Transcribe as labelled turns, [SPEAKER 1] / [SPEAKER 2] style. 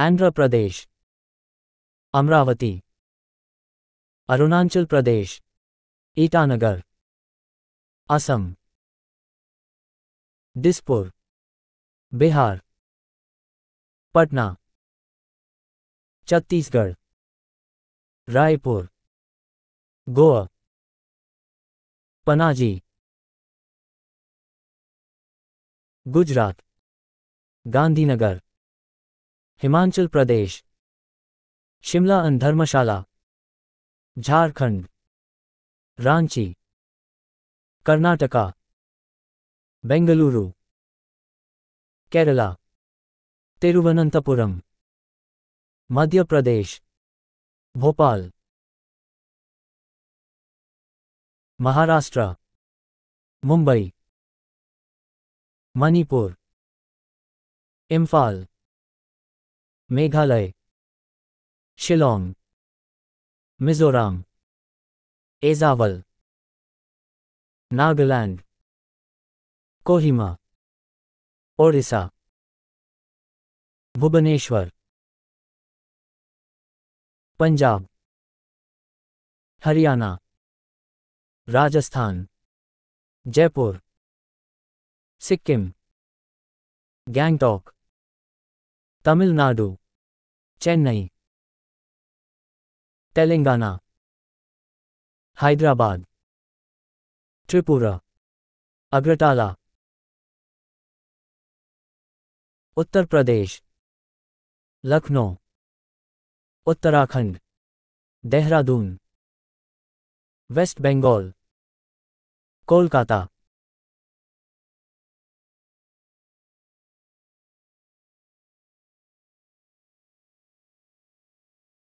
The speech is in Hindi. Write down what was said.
[SPEAKER 1] Andhra Pradesh Amaravati Arunachal Pradesh Itanagar Assam Dispur Bihar Patna Chhattisgarh Raipur Goa Panaji Gujarat Gandhinagar Himachal Pradesh Shimla and Dharamshala Jharkhand Ranchi Karnataka Bengaluru Kerala Thiruvananthapuram Madhya Pradesh Bhopal Maharashtra Mumbai Manipur Imphal Meghalaya Shillong Mizoram Aizawl Nagaland Kohima Odisha Bhubaneswar Punjab Haryana Rajasthan Jaipur Sikkim Gangtok Tamil Nadu Chennai Telangana Hyderabad Tripura Agartala Uttar Pradesh Lucknow Uttarakhand Dehradun west Bengal Kolkata